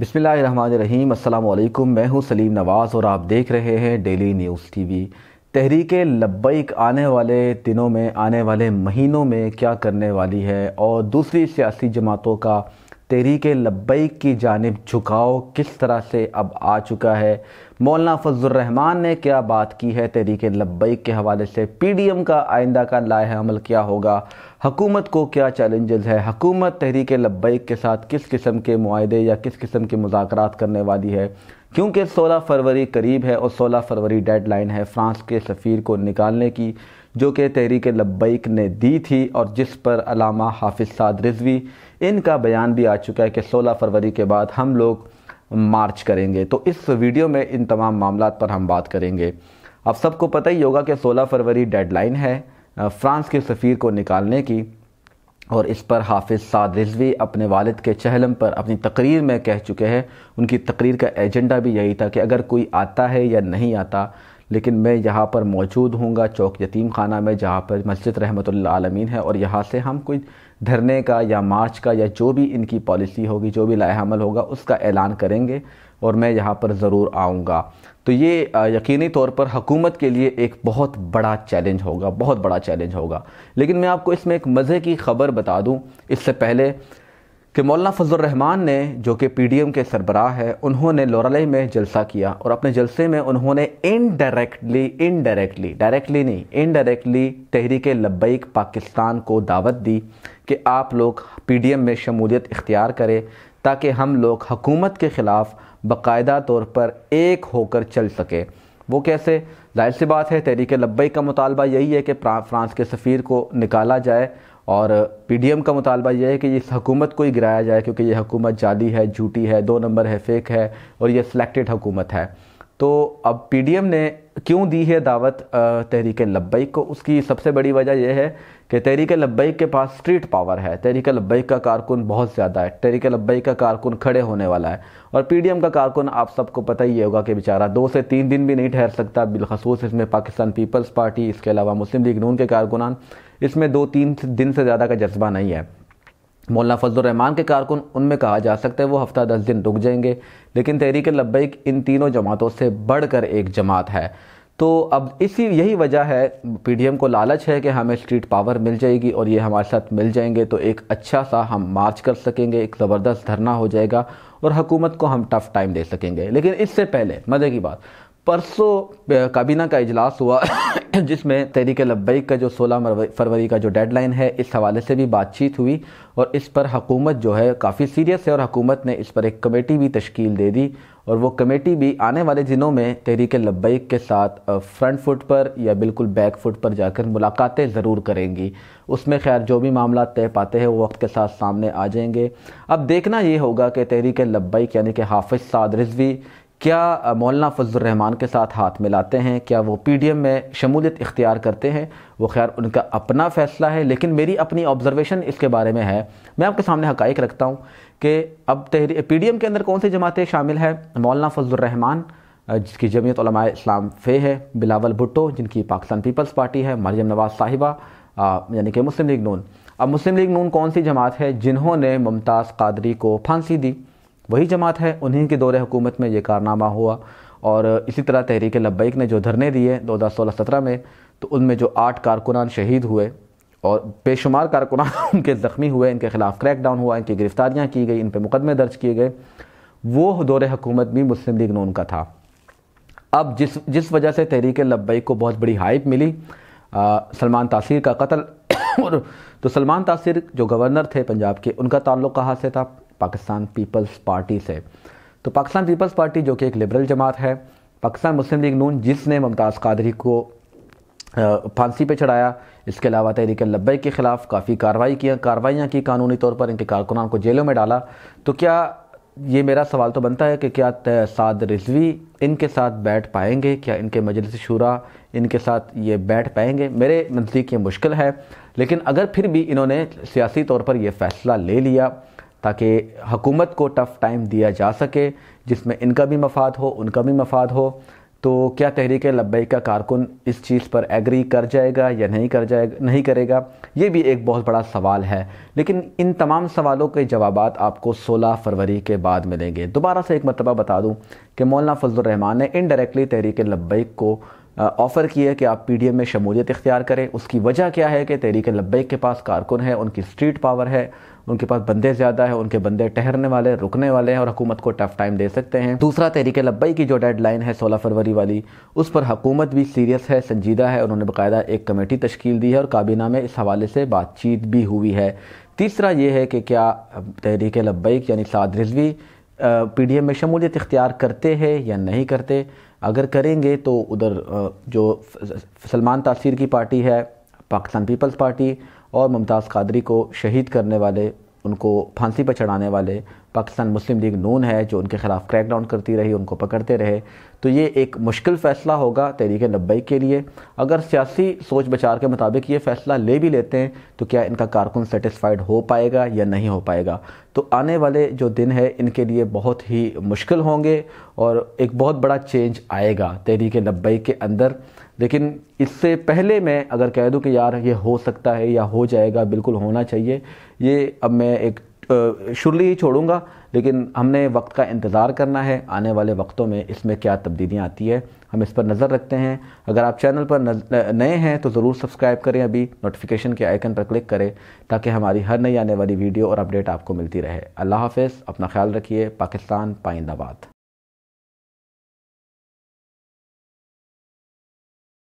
बिसमीम अल्लाम मैं हूं सलीम नवाज़ और आप देख रहे हैं daily news TV Tehreek Labbaik आने वाले दिनों में आने वाले महीनों में क्या करने वाली है और दूसरी सियासी जमातों का तहरीक लब्बई की जानब झुकाव किस तरह से अब आ चुका है मौलाना फजलरहमान ने क्या बात की है तहरीक लब्बई के हवाले से पी डी एम का आइंदा का लाह अमल क्या होगा हकूमत को क्या चैलेंजेस है हकूमत तहरीक लब्बई के साथ किस किस्म के माहे या किस किस्म के मुजाकर करने वाली है क्योंकि 16 फरवरी करीब है और 16 फरवरी डेडलाइन है फ्रांस के सफ़ीर को निकालने की जो कि तहरीक लब्बैक ने दी थी और जिस पर अलामा हाफिज साद रिजवी इनका बयान भी आ चुका है कि 16 फरवरी के बाद हम लोग मार्च करेंगे तो इस वीडियो में इन तमाम मामला पर हम बात करेंगे अब सबको पता ही होगा कि 16 फरवरी डेडलाइन है फ्रांस के सफ़ीर को निकालने की और इस पर हाफिज़ साद रिजवी अपने वालिद के चहलम पर अपनी तकरीर में कह चुके हैं उनकी तकरीर का एजेंडा भी यही था कि अगर कोई आता है या नहीं आता लेकिन मैं यहाँ पर मौजूद हूँगा चौक यतीम खाना में जहाँ पर मस्जिद रहमत आलमीन है और यहाँ से हम कोई धरने का या मार्च का या जो भी इनकी पॉलिसी होगी जो भी लाहमल होगा उसका ऐलान करेंगे और मैं यहाँ पर ज़रूर आऊँगा तो ये यकीनी तौर पर हकूमत के लिए एक बहुत बड़ा चैलेंज होगा बहुत बड़ा चैलेंज होगा लेकिन मैं आपको इसमें एक मज़े की ख़बर बता दूँ इससे पहले कि मौलाना रहमान ने जो कि पीडीएम के सरबराह है उन्होंने लोरालई में जलसा किया और अपने जलसे में उन्होंने इनडायरेक्टली इनडायरेक्टली डायरेक्टली नहीं इनडायरेक्टली तहरीक लब्बैक पाकिस्तान को दावत दी कि आप लोग पीडीएम में शमूलियत इख्तियार करें ताकि हम लोग हकूमत के ख़िलाफ़ बाकायदा तौर पर एक होकर चल सके वो कैसे जाहिर सी बात है तहरीक लब्बई का मुतालबा यही है कि फ्रांस के सफ़ीर को निकाला जाए और पीडीएम का मुतालबा यह है कि इस हकूमत को ही गिराया जाए क्योंकि ये हकूमत जाली है झूठी है दो नंबर है फेक है और ये सिलेक्टेड हकूमत है तो अब पी ने क्यों दी है दावत तहरीक लब्बैक को उसकी सबसे बड़ी वजह यह है कि तहरीक लब्बैक के पास स्ट्रीट पावर है तहरीक लब्बैक का कारकुन बहुत ज़्यादा है तहरीक लब्बैक का कारकुन खड़े होने वाला है और पीडीएम का कारकुन आप सबको पता ही होगा कि बेचारा दो से तीन दिन भी नहीं ठहर सकता बिलखसूस इसमें पाकिस्तान पीपल्स पार्टी इसके अलावा मुस्लिम लीग नून के कारकुनान इसमें दो तीन दिन से ज़्यादा का जज्बा नहीं है मौलाना फजलरहमान के कारकुन उनमें कहा जा सकता है वो हफ्ता दस दिन रुक जाएंगे लेकिन तहरीक लब्बैक इन तीनों जमातों से बढ़कर एक जमात है तो अब इसी यही वजह है पीडीएम को लालच है कि हमें स्ट्रीट पावर मिल जाएगी और ये हमारे साथ मिल जाएंगे तो एक अच्छा सा हम मार्च कर सकेंगे एक ज़बरदस्त धरना हो जाएगा और हुकूमत को हम टफ़ टाइम दे सकेंगे लेकिन इससे पहले मज़े की बात परसों काबीना का इजलास हुआ जिसमें तहरीक लब्बैक का जो 16 फरवरी का जो डेडलाइन है इस हवाले से भी बातचीत हुई और इस पर हकूमत जो है काफ़ी सीरियस है और हकूमत ने इस पर एक कमेटी भी तश्कील दे दी और वो कमेटी भी आने वाले दिनों में तहरीक लब्बैक के साथ फ्रंट फुट पर या बिल्कुल बैक फुट पर जाकर मुलाकातें ज़रूर करेंगी उसमें खैर जो भी मामला तय पाते हैं वो वक्त के साथ सामने आ जाएंगे अब देखना ये होगा कि तहरीक लब्बैक यानी कि हाफिज साद रिजवी क्या मौलाना फजलरहमान के साथ हाथ मिलाते हैं क्या वो पी डी एम में शमूलियत इख्तियार करते हैं वो खैर उनका अपना फ़ैसला है लेकिन मेरी अपनी ऑब्ज़रवेशन इसके बारे में है मैं आपके सामने हक़ रखता हूँ कि अब तहरी पी डी एम के अंदर कौन सी जमातें शामिल हैं मौलाना फजलरहमान जिसकी जमीयत इस्लाम फ़े है बिलावल भुट्टो जिनकी पाकिस्तान पीपल्स पार्टी है मरियम नवाज़ साहिबा यानी कि मुस्लिम लीग नून अब मुस्लिम लीग नून कौन सी जमात है जिन्होंने मुमताज़ कादरी को फांसी दी वही जमात है उन्हीं के दौरे हुकूमत में ये कारनामा हुआ और इसी तरह तहरीक लब्बैक ने जो धरने दिए दो हज़ार सोलह सत्रह में तो उनमें जो आठ कारकुनान शहीद हुए और बेशुमार कारकुनान उनके ज़ख्मी हुए इनके ख़िलाफ़ क्रैकडाउन हुआ इनकी गिरफ़्तारियाँ की गई इन पर मुकदमे दर्ज किए गए वो दौरे हुकूमत भी मुस्लिम लीग नून का था अब जिस जिस वजह से तहरीक लब्बैक को बहुत बड़ी हाइप मिली सलमान तासीर का कत्ल और तो सलमान तासीर जो गवर्नर थे पंजाब के उनका ताल्लुक कहाँ से था पाकिस्तान पीपल्स पार्टी से तो पाकिस्तान पीपल्स पार्टी जो कि एक लिबरल जमात है पाकिस्तान मुस्लिम लीग नून जिसने मुमताज़ कादरी को फांसी पे चढ़ाया इसके अलावा तहरीक लब्बे के ख़िलाफ़ काफ़ी कार्रवाई की कार्रवाइयाँ की कानूनी तौर पर इनके कारकुनान को जेलों में डाला तो क्या ये मेरा सवाल तो बनता है कि क्या साद रिजवी इनके साथ बैठ पाएंगे क्या इनके मजलिस शूरा इनके साथ ये बैठ पाएंगे मेरे नज़दीक ये मुश्किल है लेकिन अगर फिर भी इन्होंने सियासी तौर पर यह फ़ैसला ले लिया ताकि हकूमत को टफ़ टाइम दिया जा सके जिसमें इनका भी मफाद हो उनका भी मफाद हो तो क्या तहरीक लबई का कारकुन इस चीज़ पर एग्री कर जाएगा या नहीं कर जाएगा नहीं करेगा ये भी एक बहुत बड़ा सवाल है लेकिन इन तमाम सवालों के जवाब आपको 16 फरवरी के बाद मिलेंगे दोबारा से एक मरतबा बता दूं कि मौलाना फजलरहमान ने इनडायरेक्टली तहरीक लबई को ऑफ़र है कि आप पी में शमूलियत इख्तियार करें उसकी वजह क्या है कि तहरीक लब्बैक के पास कारकुन है उनकी स्ट्रीट पावर है उनके पास बंदे ज़्यादा है उनके बंदे ठहरने वाले रुकने वाले हैं और हुकूमत को टफ टाइम दे सकते हैं दूसरा तहरीक लब्बई की जो डेडलाइन है सोलह फरवरी वाली उस पर हकूमत भी सीरियस है संजीदा है उन्होंने बाकायदा एक कमेटी तश्कील दी है और काबीना में इस हवाले से बातचीत भी हुई है तीसरा ये है कि क्या तहरीक लब्बैक यानी Saad Rizvi P D M में शमूलियत इख्तियार करते हैं या नहीं करते अगर करेंगे तो उधर जो सलमान तासीर की पार्टी है पाकिस्तान पीपल्स पार्टी और मुमताज़ कादरी को शहीद करने वाले उनको फांसी पर चढ़ाने वाले पाकिस्तान मुस्लिम लीग नून है जो उनके ख़िलाफ़ क्रैक डाउन करती रही उनको पकड़ते रहे तो ये एक मुश्किल फ़ैसला होगा तहरीक नब्बे के लिए अगर सियासी सोच बचार के मुताबिक ये फ़ैसला ले भी लेते हैं तो क्या इनका कारकुन सेटिस्फाइड हो पाएगा या नहीं हो पाएगा तो आने वाले जो दिन है इनके लिए बहुत ही मुश्किल होंगे और एक बहुत बड़ा चेंज आएगा तहरीक नब्बे के अंदर लेकिन इससे पहले मैं अगर कह दूँ कि यार ये हो सकता है या हो जाएगा बिल्कुल होना चाहिए ये अब मैं एक शुरली ही छोड़ूंगा लेकिन हमने वक्त का इंतज़ार करना है आने वाले वक्तों में इसमें क्या तब्दीलियाँ आती है हम इस पर नज़र रखते हैं अगर आप चैनल पर नए हैं तो ज़रूर सब्सक्राइब करें अभी नोटिफिकेशन के आइकन पर क्लिक करें ताकि हमारी हर नई आने वाली वीडियो और अपडेट आपको मिलती रहे अल्लाह हाफ़ अपना ख्याल रखिए पाकिस्तान पाइंदाबाद